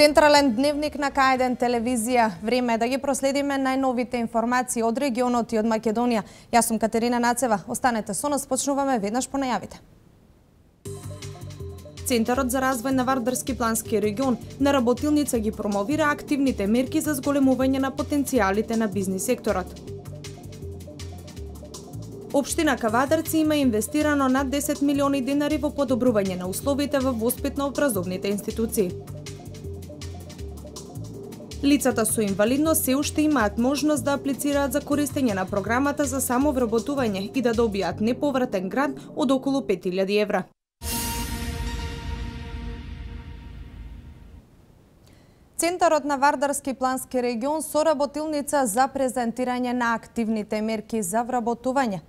Централен дневник на Кајден телевизија. Време е да ги проследиме најновите информации од регионот и од Македонија. Јас сум Катерина Нацева. Останете со нас, почнуваме веднаш по најавите. Центарот за развој на Вардарски плански регион на работилница ги промовира активните мерки за зголемување на потенцијалите на бизнис секторот. Обштина Кавадарци има инвестирано над 10 милиони динари во подобрување на условите во воспитно-образовните институции. Лицата со инвалидност се уште имаат можност да аплицираат за користење на програмата за самовработување и да добијат неповратен грант од околу 5000 евра. Центарот на Вардарски плански регион соработилница за презентирање на активните мерки за вработување.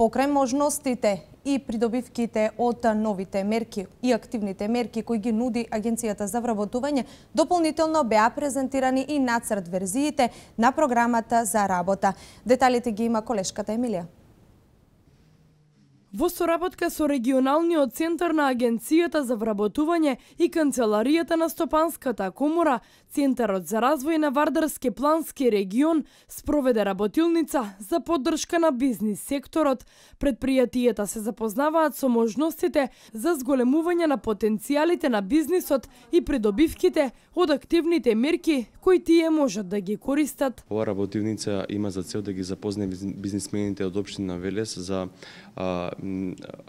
Покрај можностите и придобивките од новите мерки и активните мерки кои ги нуди Агенцијата за вработување, дополнително беа презентирани и нацрт верзиите на програмата за работа. Деталите ги има колешката Емилија. Во соработка со регионалниот центар на Агенцијата за вработување и канцеларијата на Стопанската комора, Центарот за развој на Вардарски плански регион спроведе работилница за поддршка на бизнис секторот. Предпријатијата се запознаваат со можностите за зголемување на потенцијалите на бизнисот и придобивките од активните мерки кои тие можат да ги користат. Ова работилница има за цел да ги запознае бизнисмените од општина Велес за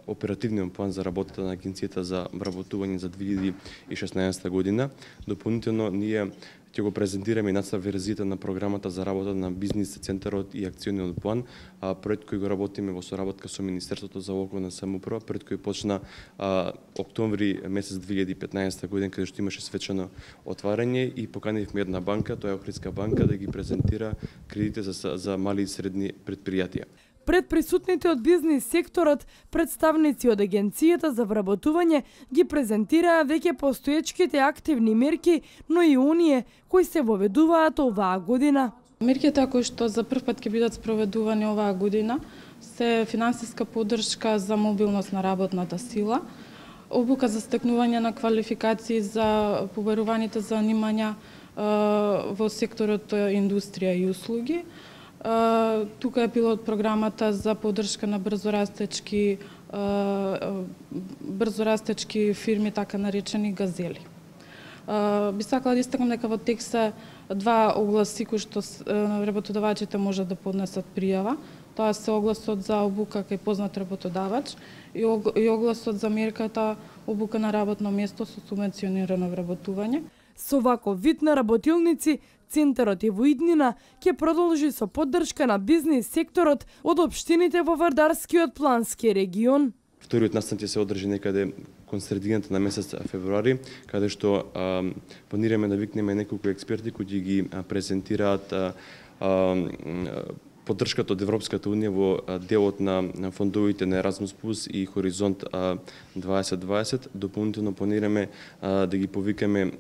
оперативниот план за работата на агенцијата за вработување за 2016 година. Дополнително ние ќе го презентираме и наца верзијата на програмата за работа на бизнис центарот и акциониот план, а, проект кој го работиме во соработка со Министерството за локална самоуправа, пред кој почна а, октомври месец 2015 година каде што имаше свечено отварање и поканивме една банка, тоа е Охридска банка да ги презентира кредите за за мали и средни предпријатија. Пред присутните од бизнис секторот, представници од Агенцијата за вработување ги презентираа веќе постоечките активни мерки, но и оние кои се воведуваат оваа година. Мерките кои што за прв пат ќе бидат спроведувани оваа година се финансиска поддршка за мобилност на работната сила, обука за стекнување на квалификации за поверуваните занимања во секторот индустрија и услуги, Тука е пилот програмата за поддршка на брзорастечки брзорастечки фирми, така наречени газели. Би сакала да истакам дека во текста два огласи кои што работодавачите можат да поднесат пријава. Тоа се огласот за обука кај познат работодавач и огласот за мерката обука на работно место со субвенционирано вработување. Со ваков вид на работилници, Центарот и во иднина ќе продолжи со поддршка на бизнис секторот од обштините во Вардарскиот плански регион. Вториот настан ќе се одржи некаде кон средината на месец февруари, каде што а, планираме да викнеме неколку експерти кои ги презентираат а, а, поддршката од Европската Унија во делот на фондовите на Erasmus Plus и Хоризонт 2020, дополнително планираме да ги повикаме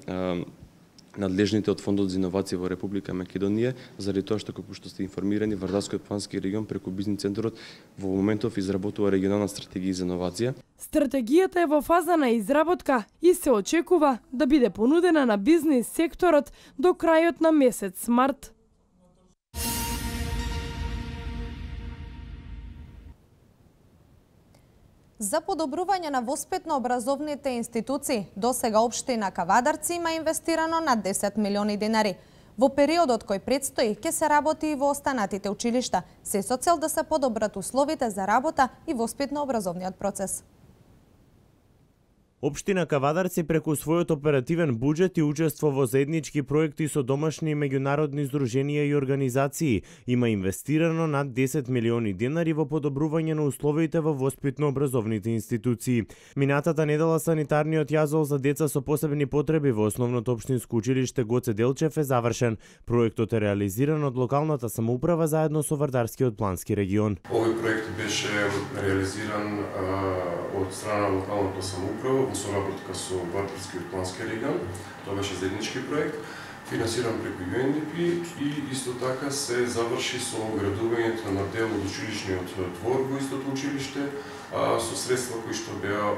надлежните од Фондот за иновации во Република Македонија, заради тоа што како што сте информирани, Вардарскиот плански регион преку бизнис центарот во моментов изработува регионална стратегија за иновација. Стратегијата е во фаза на изработка и се очекува да биде понудена на бизнис секторот до крајот на месец март. За подобрување на воспитно-образовните институции, до сега Обштина Кавадарци има инвестирано на 10 милиони динари. Во периодот кој предстои, ќе се работи и во останатите училишта, се со цел да се подобрат условите за работа и воспитно-образовниот процес. Обштина Кавадарци преку својот оперативен буџет и учество во заеднички проекти со домашни и меѓународни здруженија и организации има инвестирано над 10 милиони денари во подобрување на условите во воспитно-образовните институции. Минатата недела санитарниот јазол за деца со посебни потреби во основното општинско училиште Гоце Делчев е завршен. Проектот е реализиран од локалната самоуправа заедно со Вардарскиот плански регион. Овој проект беше реализиран од страна на локалната самоуправа во соработка со Бартерскиот плански регион. Тоа беше заеднички проект, финансиран преку UNDP и исто така се заврши со градувањето на дел од училишниот двор во истото училиште, а, со средства кои што беа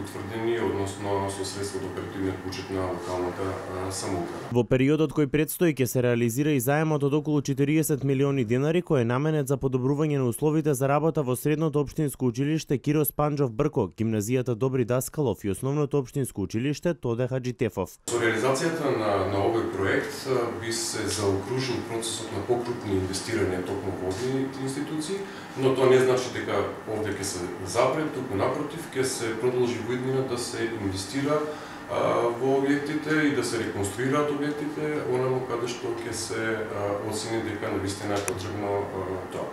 утврдени, односно со средства од оперативниот буџет на локалната самоуправа. Во периодот кој предстои ќе се реализира и заемот од околу 40 милиони денари кој е наменет за подобрување на условите за работа во средното општинско училиште Кирос Панџов Брко, гимназијата Добри Даскалов и основното општинско училиште Тоде Хаџитефов. Со реализацијата на, на овој проект би се заокружил процесот на покрупни инвестирања токму во одните институции, но тоа не значи дека овде ќе се запре, туку напротив ќе се продолжи во иднина да се инвестира во објектите и да се реконструираат објектите, онаму каде што ќе се оцени дека навистина е потребно тоа.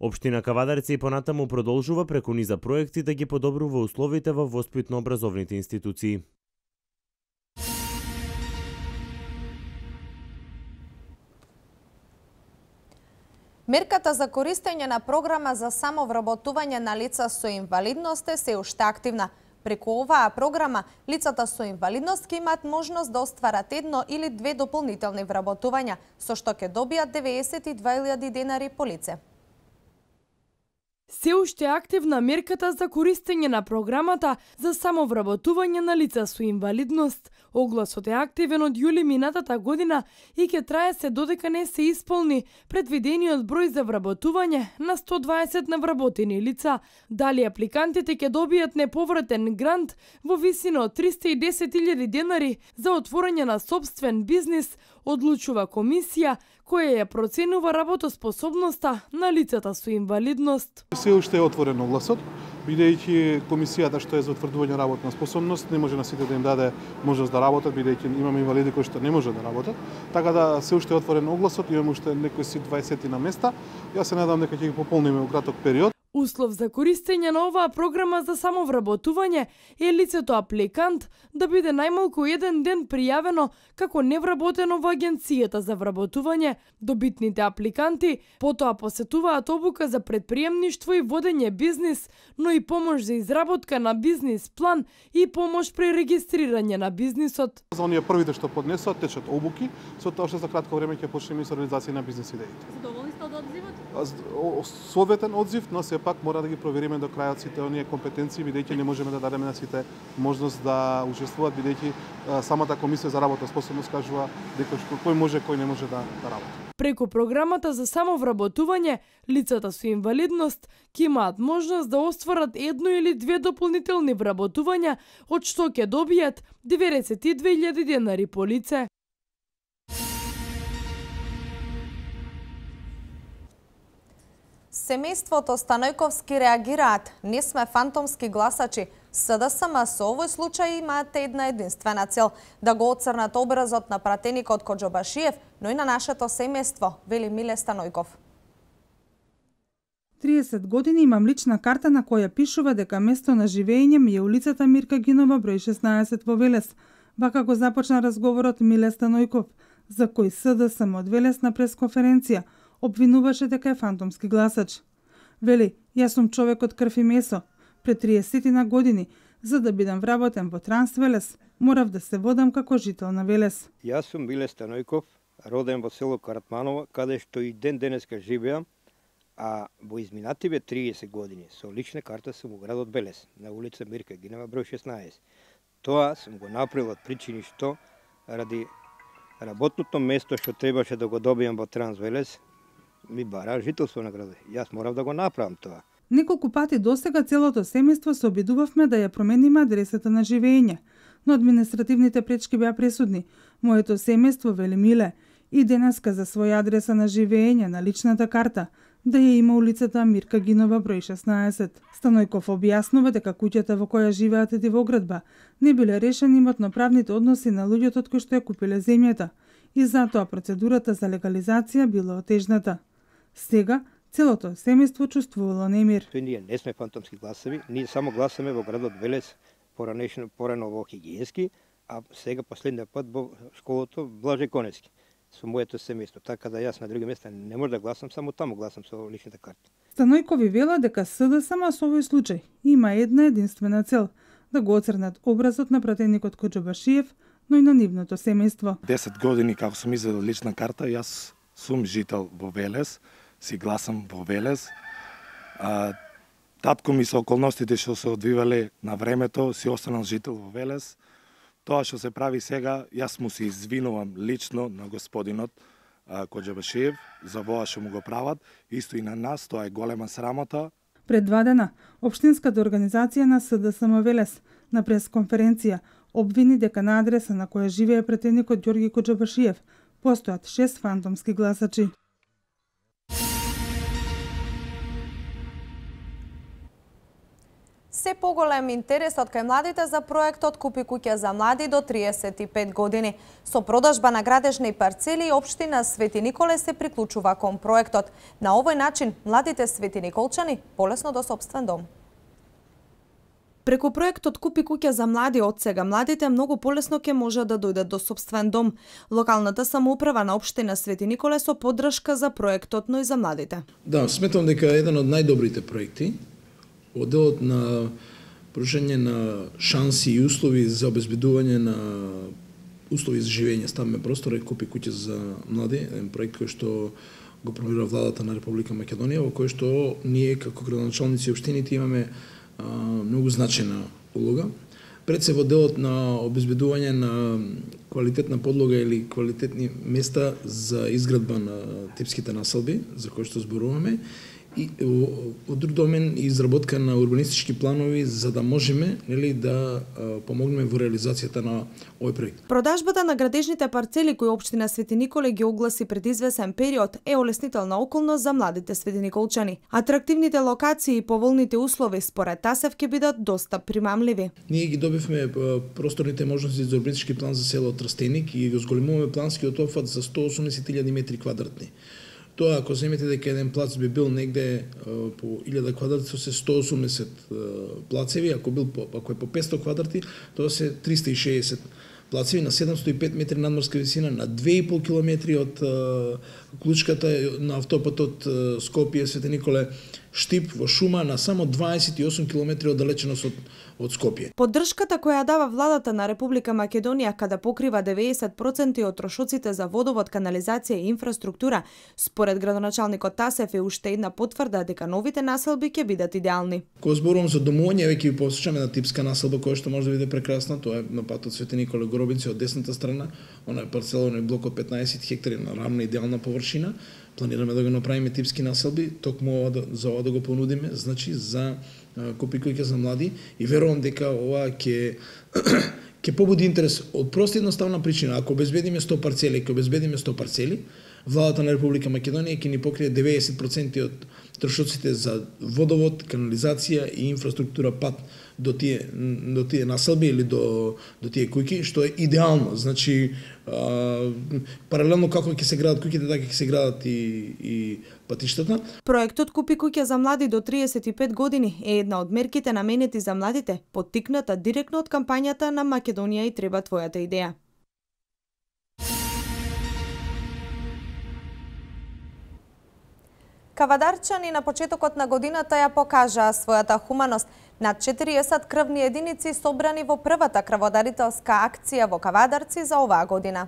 Обштина Кавадарци и понатаму продолжува преку низа проекти да ги подобрува условите во воспитно-образовните институции. Мерката за користење на програма за самовработување на лица со инвалидност е се уште активна – Преку оваа програма, лицата со инвалидност ке имат можност да остварат едно или две дополнителни вработувања, со што ќе добијат 92.000 денари по лице. Се уште активна мерката за користење на програмата за самовработување на лица со инвалидност. Огласот е активен од јули минатата година и ќе трае се додека не се исполни предвидениот број за вработување на 120 навработени лица. Дали апликантите ќе добијат неповратен грант во висина од 310.000 денари за отворање на собствен бизнес одлучува комисија која ја проценува работоспособноста на лицата со инвалидност. Се уште е отворен огласот, бидејќи комисијата што е за утврдување работна способност не може на сите да им даде можност да работат, бидејќи имаме инвалиди кои што не може да работат. Така да се уште е отворен огласот, имаме уште некои си 20 на места. Јас се надам дека ќе ги пополниме во краток период. Услов за користење на оваа програма за самовработување е лицето апликант да биде најмалку еден ден пријавено како невработено во Агенцијата за вработување. Добитните апликанти потоа посетуваат обука за предприемништво и водење бизнис, но и помош за изработка на бизнис план и помош при регистрирање на бизнисот. За оние првите што поднесоа течат обуки, со тоа што за кратко време ќе почнеме со реализација на бизнис идеите. Задоволни сте од одзива? советен одзив, но сепак мора да ги провериме до крајот сите оние компетенции, бидејќи не можеме да дадеме на сите можност да учествуваат, бидејќи самата комисија за работа способност кажува дека што кој може, кој не може да, да работи. Преку програмата за самовработување, лицата со инвалидност ќе имаат можност да остварат едно или две дополнителни вработувања, од што ќе добијат 92.000 денари по лице. Семејството Станојковски реагираат. Не сме фантомски гласачи. СДСМ со овој случај имаат една единствена цел да го оцрнат образот на пратеникот Коджобашиев, но и на нашето семејство, вели Миле Станојков. 30 години имам лична карта на која пишува дека место на живење ми е улицата Мирка Гинова број 16 во Велес. Вака го започна разговорот Миле Станојков, за кој СДСМ од Велес на пресконференција – обвинуваше дека е фантомски гласач. Вели, јас сум човек од крв и месо, пред 30 на години, за да бидам вработен во Трансвелес, морав да се водам како жител на Велес. Јас сум Биле Станојков, роден во село Каратманово, каде што и ден денеска живеам, а во изминативе 30 години со лична карта сум во градот Белес, на улица Мирка Гинева број 16. Тоа сум го направил од причини што ради работното место што требаше да го добијам во Трансвелес, ми бара жителство на градот. Јас морав да го направам тоа. Неколку пати сега целото семејство се обидувавме да ја промениме адресата на живење, но административните пречки беа пресудни. Моето семејство вели Миле и денеска за своја адреса на живење на личната карта да ја има улицата Мирка Гинова број 16. Станојков објаснува дека куќата во која живеат е Дивоградба не биле решени правните односи на луѓето од кои што ја купиле земјата и затоа процедурата за легализација била отежната. Сега, целото семејство чувствувало немир. Тој ние не сме фантомски гласови, ние само гласаме во градот Велес поранешно, порано во хигиенски, а сега последниот пат во школото Блаже Конески со моето семејство, така да јас на други места не можам да гласам, само таму гласам со личната карта. Станојко ви вела дека СДСМ со овој случај има една единствена цел – да го оцрнат образот на пратеникот Коджобашиев, но и на нивното семејство. 10 години како сум изведал лична карта, јас сум жител во Велес, си гласам во Велес. А, татко ми со околностите што се одвивале на времето, си останал жител во Велес. Тоа што се прави сега, јас му се извинувам лично на господинот Коджабашиев за воа што му го прават, исто и на нас, тоа е голема срамота. Пред два дена, Обштинската организација на СДСМ Велес на пресконференција обвини дека на адреса на која живее претеникот Ѓорги Коджабашиев постојат шест фантомски гласачи. се поголем интересот кај младите за проектот Купи куќа за млади до 35 години. Со продажба на градежни парцели, Обштина Свети Николе се приклучува кон проектот. На овој начин, младите Свети Николчани полесно до собствен дом. Преку проектот Купи куќа за млади од сега младите многу полесно ќе можат да дојдат до собствен дом. Локалната самоуправа на општина Свети Николе со поддршка за проектот, но и за младите. Да, сметам дека е еден од најдобрите проекти Оделот на пружење на шанси и услови за обезбедување на услови за живење, ставаме простор и купи куќа за млади, еден проект кој што го промира владата на Република Македонија, во кој што ние како градоначалници и општините имаме а, многу значена улога. Пред се во делот на обезбедување на квалитетна подлога или квалитетни места за изградба на типските населби, за кои што зборуваме, и, од друг домен изработка на урбанистички планови за да можеме нели да помогнеме во реализацијата на овој проект. Продажбата на градежните парцели кои општина Свети Николе ги огласи пред извесен период е олеснителна околност за младите светиниколчани. Атрактивните локации и поволните услови според Тасев ќе бидат доста примамливи. Ние ги добивме просторните можности за урбанистички план за село Трстеник и го зголемуваме планскиот опфат за 180.000 метри квадратни. Тоа, ако земете дека еден плац би бил негде по 1000 квадрати, со се 180 плацеви, ако, бил по, ако е по 500 квадрати, тоа се 360 плацеви на 705 метри надморска висина, на 2,5 километри од Клучката на автопатот Скопје, Свете Николе, Штип во Шума на само 28 км оддалеченост од, од Скопје. Поддршката која дава владата на Република Македонија када покрива 90% од трошоците за водовод, канализација и инфраструктура, според градоначалникот Тасев е уште една потврда дека новите населби ќе бидат идеални. Кога зборувам за домување, веќе ви посочам една типска населба која што може да биде прекрасна, тоа е на патот Свети Николе Горобинци од десната страна, она е парцеловен блок од 15 хектари на рамна идеална површина планираме да го направиме типски населби, токму ова да, за ова да го понудиме, значи за копикојка за млади и верувам дека ова ќе ќе побуди интерес од проста едноставна причина. Ако обезбедиме 100 парцели, ќе обезбедиме 100 парцели, владата на Република Македонија ќе ни покрие 90% од трошоците за водовод, канализација и инфраструктура пат до тие до тие населби или до до тие куќи што е идеално. Значи а, паралелно како ќе се градат куќите така ќе се градат и и патиштата. Проектот Купи куќа за млади до 35 години е една од мерките наменети за младите, поттикната директно од кампањата на Македонија и треба твојата идеја. Кавадарчани на почетокот на годината ја покажаа својата хуманост. Над 40 крвни единици собрани во првата крводарителска акција во Кавадарци за оваа година.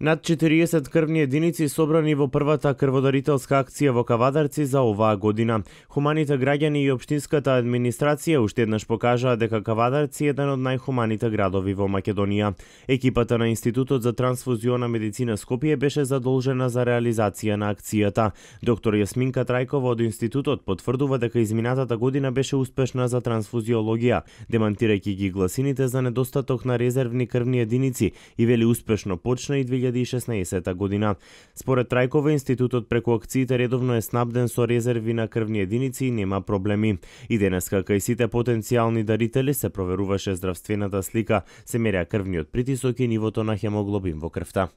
Над 40 крвни единици собрани во првата крводарителска акција во Кавадарци за оваа година. Хуманите граѓани и општинската администрација уште еднаш покажаа дека Кавадарци е еден од најхуманите градови во Македонија. Екипата на Институтот за трансфузиона медицина Скопје беше задолжена за реализација на акцијата. Доктор Јасминка Трајкова од институтот потврдува дека изминатата година беше успешна за трансфузиологија, демантирајќи ги гласините за недостаток на резервни крвни единици и вели успешно почна и 2016 година. Според Трајкова, институтот преку акциите редовно е снабден со резерви на крвни единици и нема проблеми. И денеска кај сите потенцијални дарители се проверуваше здравствената слика, се мереа крвниот притисок и нивото на хемоглобин во крвта.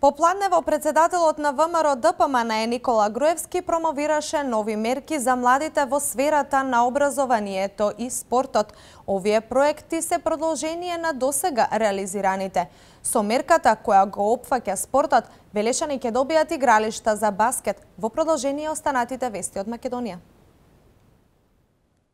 По планево председателот на ВМРО ДПМН Никола Груевски промовираше нови мерки за младите во сферата на образованието и спортот. Овие проекти се продолжение на досега реализираните. Со мерката која го опфаќа спортот, велешани ќе добијат игралишта за баскет во продолжение останатите вести од Македонија.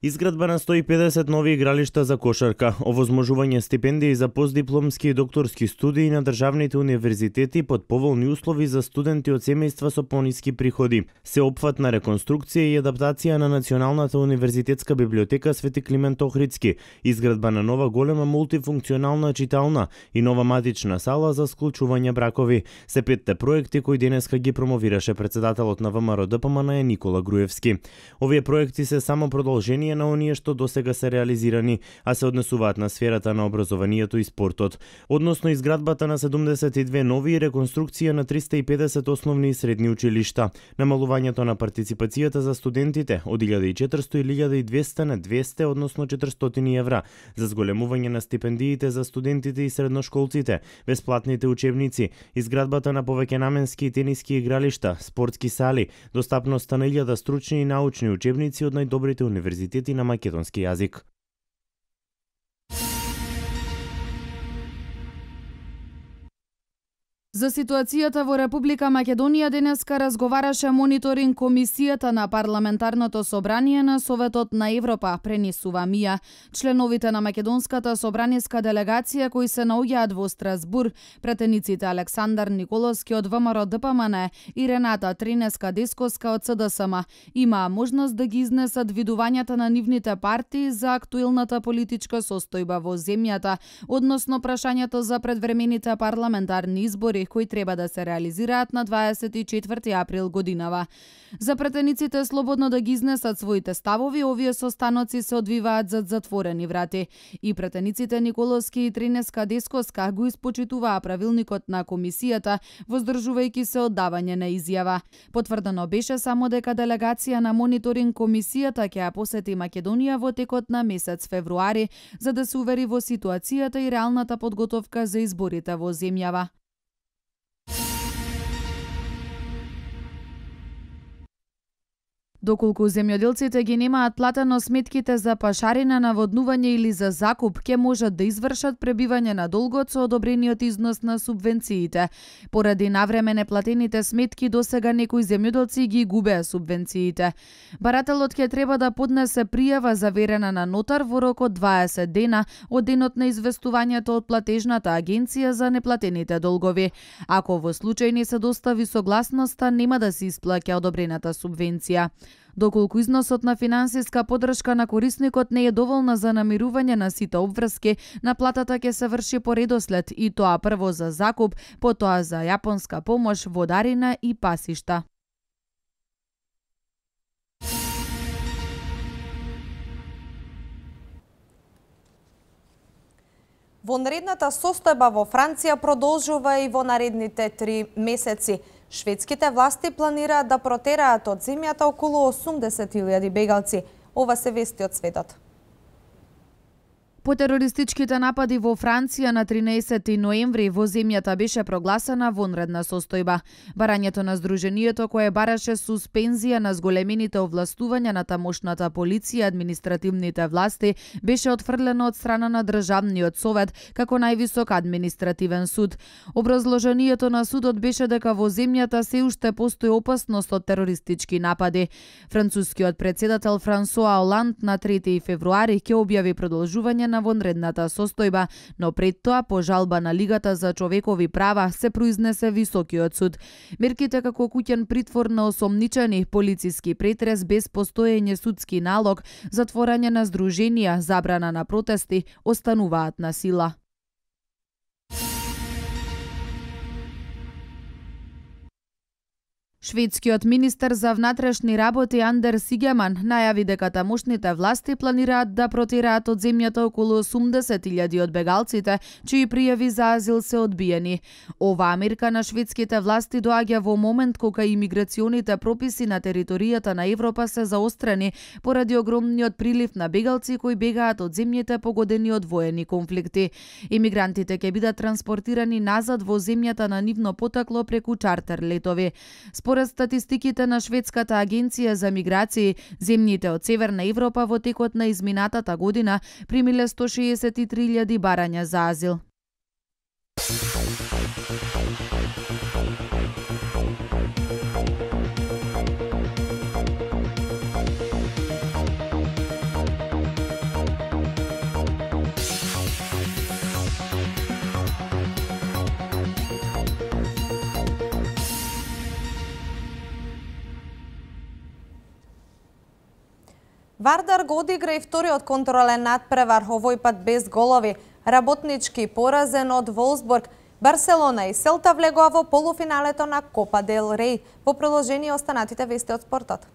Изградба на 150 нови игралишта за кошарка, овозможување стипендии за постдипломски и докторски студии на државните универзитети под поволни услови за студенти од семејства со пониски приходи, сеопфатна реконструкција и адаптација на Националната универзитетска библиотека Свети Климент Охридски, изградба на нова голема мултифункционална читална и нова матична сала за склучување бракови, се петте проекти кои денеска ги промовираше председателот на ВМРО ДПМН Никола Груевски. Овие проекти се само продолжени продолжение на оние што досега се реализирани, а се однесуваат на сферата на образованието и спортот, односно изградбата на 72 нови и реконструкција на 350 основни и средни училишта, намалувањето на партиципацијата за студентите од 1400 и 1200 на 200, односно 400 евра, за зголемување на стипендиите за студентите и средношколците, бесплатните учебници, изградбата на наменски и тениски игралишта, спортски сали, достапноста на 1000 стручни и научни учебници од најдобрите универзитети капацитети на македонски јазик. За ситуацијата во Република Македонија денеска разговараше мониторинг комисијата на парламентарното собрание на Советот на Европа, пренесува МИА. Членовите на македонската собраниска делегација кои се наоѓаат во Страсбур, претениците Александар Николовски од ВМРО ДПМН и Рената Тринеска Дескоска од СДСМ, имаа можност да ги изнесат видувањата на нивните партии за актуелната политичка состојба во земјата, односно прашањето за предвремените парламентарни избори кои треба да се реализираат на 24 април годинава. За претениците слободно да ги изнесат своите ставови, овие состаноци се одвиваат зад затворени врати. И претениците Николовски и Тринеска Дескоска го испочитуваа правилникот на комисијата, воздржувајќи се од давање на изјава. Потврдено беше само дека делегација на мониторинг комисијата ќе ја посети Македонија во текот на месец февруари, за да се увери во ситуацијата и реалната подготовка за изборите во земјава. Доколку земјоделците ги немаат платено сметките за пашарина, наводнување или за закуп, ке можат да извршат пребивање на долгот со одобрениот износ на субвенциите. Поради навреме неплатените сметки, сега некои земјоделци ги губеа субвенциите. Барателот ќе треба да поднесе пријава заверена на нотар во рок од 20 дена од денот на известувањето од платежната агенција за неплатените долгови. Ако во случај не се достави согласноста, нема да се исплаќа одобрената субвенција доколку износот на финансиска подршка на корисникот не е доволна за намирување на сите обврски, наплатата ќе се врши по редослед и тоа прво за закуп, потоа за јапонска помош, водарина и пасишта. Вонредната состојба во Франција продолжува и во наредните три месеци. Шведските власти планираат да протераат од земјата околу 80.000 бегалци. Ова се вести од светот. По терористичките напади во Франција на 13 ноември во земјата беше прогласена вонредна состојба. Барањето на Сдруженијето кое бараше суспензија на зголемените овластувања на тамошната полиција и административните власти беше отфрлено од страна на Државниот совет како највисок административен суд. Образложението на судот беше дека во земјата се уште постои опасност од терористички напади. Францускиот председател Франсоа Оланд на 3 февруари ќе објави продолжување на на вонредната состојба, но пред тоа по жалба на Лигата за човекови права се произнесе високиот суд. Мерките како куќен притвор на осомничени, полициски претрес без постоење судски налог, затворање на здруженија, забрана на протести, остануваат на сила. Шведскиот министер за внатрешни работи Андер Сигеман најави дека тамошните власти планираат да протираат од земјата околу 80.000 од бегалците, чии пријави за азил се одбиени. Ова Америка на шведските власти доаѓа во момент кога имиграционите прописи на територијата на Европа се заострени поради огромниот прилив на бегалци кои бегаат од земјите погодени од воени конфликти. Имигрантите ќе бидат транспортирани назад во земјата на нивно потекло преку чартер летови. Според Според статистиките на Шведската агенција за миграција, земните од Северна Европа во текот на изминатата година примиле 163.000 барања за азил. Вардар го одигра и вториот контролен надпревар, овој пат без голови. Работнички поразен од Волсбург, Барселона и Селта влегоа во полуфиналето на Копа Дел Рей. По продолжение останатите вести од спортот.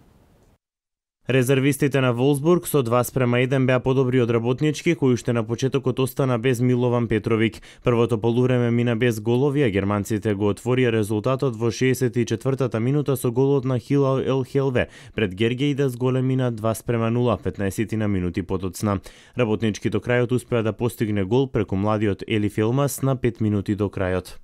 Резервистите на Волсбург со 2 спрема 1 беа подобри од работнички, кои уште на почетокот остана без Милован Петровик. Првото полувреме мина без голови, а германците го отворија резултатот во 64-та минута со голот на Хилал Ел Хелве пред Гергеј да зголеми на 2 спрема 0, 15 на минути подоцна. Работнички до крајот успеа да постигне гол преку младиот Ели Филмас на 5 минути до крајот.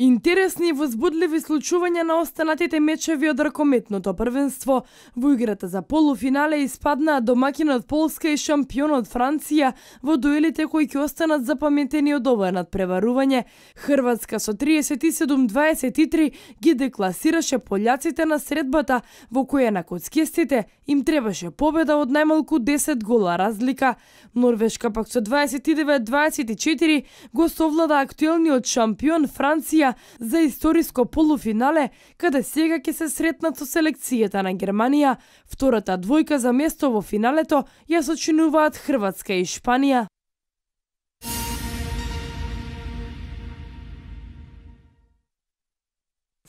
Интересни и возбудливи случувања на останатите мечеви од ракометното првенство. Во играта за полуфинале испаднаа домакинот Полска и шампион од Франција во дуелите кои ќе останат запаметени од ова надпреварување. Хрватска со 37-23 ги декласираше полјаците на средбата, во која на коцкестите им требаше победа од најмалку 10 гола разлика. Норвешка пак со 29-24 го совлада актуелниот шампион Франција за историско полуфинале, каде сега ќе се сретнат со селекцијата на Германија. Втората двојка за место во финалето ја сочинуваат Хрватска и Шпанија.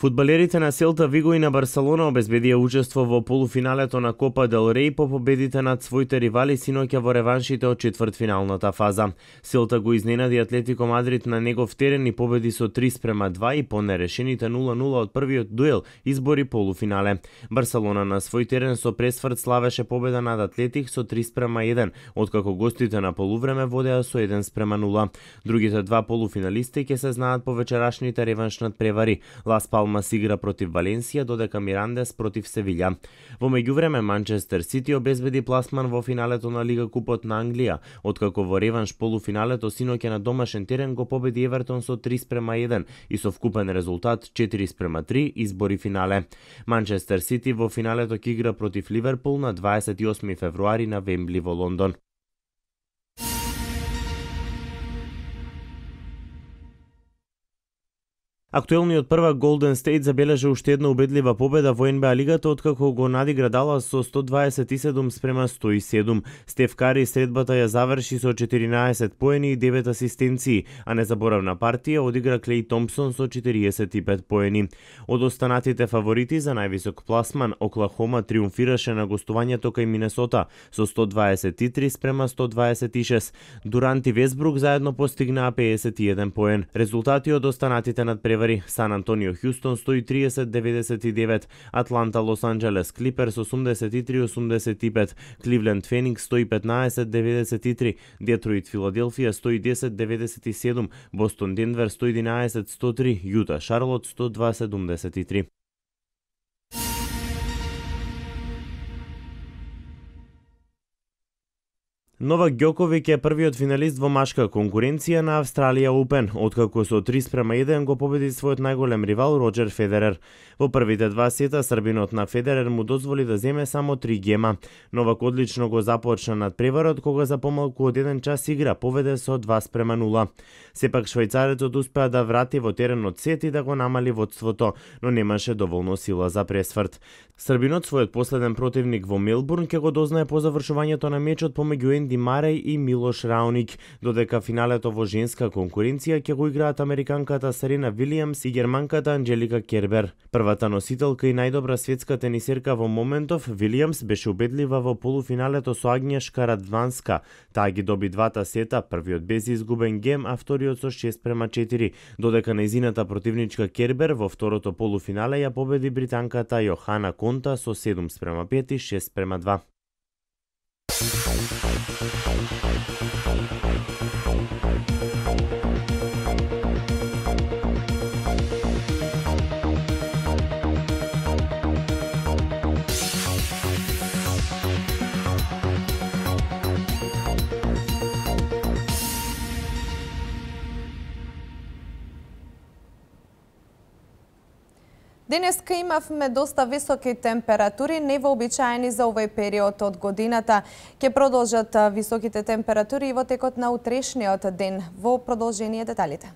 Фудбалерите на Селта Виго и на Барселона обезбедија учество во полуфиналето на Копа Дел Рей по победите над своите ривали синоќа во реваншите од четвртфиналната фаза. Селта го изненади Атлетико Мадрид на негов терен и победи со 3 спрема 2 и по нерешените 0-0 од првиот дуел избори полуфинале. Барселона на свој терен со пресврт славеше победа над Атлетик со 3 спрема 1, откако гостите на полувреме водеа со 1 спрема 0. Другите два полуфиналисти ќе се знаат по вечерашните реванш превари. Лас Палма Палмас игра против Валенсија, додека Мирандес против Севиља. Во меѓувреме Манчестер Сити обезбеди пласман во финалето на Лига Купот на Англија, откако во реванш полуфиналето синоќе на домашен терен го победи Евертон со 3 спрема 1 и со вкупен резултат 4 спрема 3 избори финале. Манчестер Сити во финалето ќе игра против Ливерпул на 28 февруари на Вембли во Лондон. Актуелниот прва Голден Стейт забележа уште една убедлива победа во НБА лигата откако го надигра Далас со 127 спрема 107. Стеф Кари средбата ја заврши со 14 поени и 9 асистенции, а незаборавна партија одигра Клей Томпсон со 45 поени. Од останатите фаворити за највисок пласман, Оклахома триумфираше на гостувањето кај Минесота со 123 спрема 126. Дурант и Весбрук заедно постигнаа 51 поен. Резултати од останатите надпревар север, Сан Антонио Хјустон 130-99, Атланта Лос Анджелес Клиперс 83-85, Кливленд Феникс 115-93, Детройт Филаделфија 110-97, Бостон Денвер 111-103, Јута Шарлот 102-73. Новак Ѓоковиќ е првиот финалист во машка конкуренција на Австралија Open, откако со 3 спрема 1 го победи својот најголем ривал Роджер Федерер. Во првите два сета србинот на Федерер му дозволи да земе само 3 гема. Новак одлично го започна над преварот кога за помалку од 1 час игра поведе со 2 спрема 0. Сепак швајцарецот успеа да врати во теренот сет и да го намали водството, но немаше доволно сила за пресврт. Србинот својот последен противник во Мелбурн ќе го дознае по завршувањето на мечот помеѓу Енди Марей и Милош Рауник, додека финалето во женска конкуренција ќе го играат американката Серена Вилијамс и германката Анджелика Кербер. Првата носителка и најдобра светска тенисерка во моментов, Вилијамс беше убедлива во полуфиналето со Агнешка Радванска. Таа ги доби двата сета, првиот без изгубен гем, а вториот со 6 према 4, додека наизината противничка Кербер во второто полуфинале ја победи британката Јохана Конта со 7 спрема 5 и 6 спрема 2. Thank you. Денеска имавме доста високи температури, невообичаени за овој период од годината. Ке продолжат високите температури и во текот на утрешниот ден. Во продолжение деталите.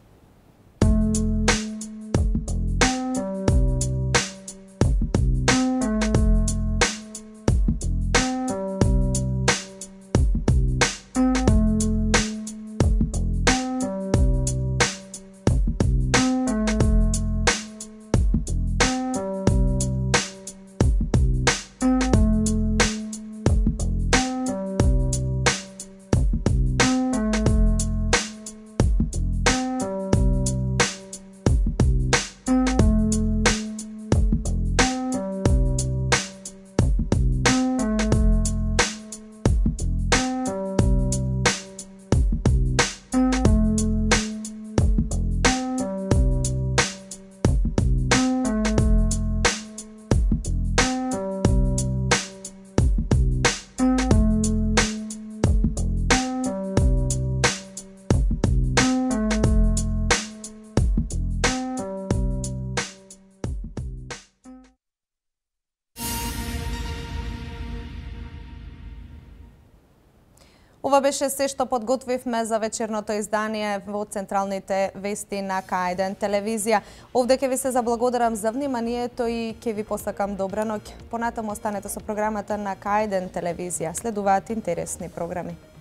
Ова беше се што подготвивме за вечерното издание во централните вести на К1 телевизија. Овде ќе ви се заблагодарам за вниманието и ќе ви посакам добра ноќ. Понатаму останете со програмата на К1 телевизија. Следуваат интересни програми.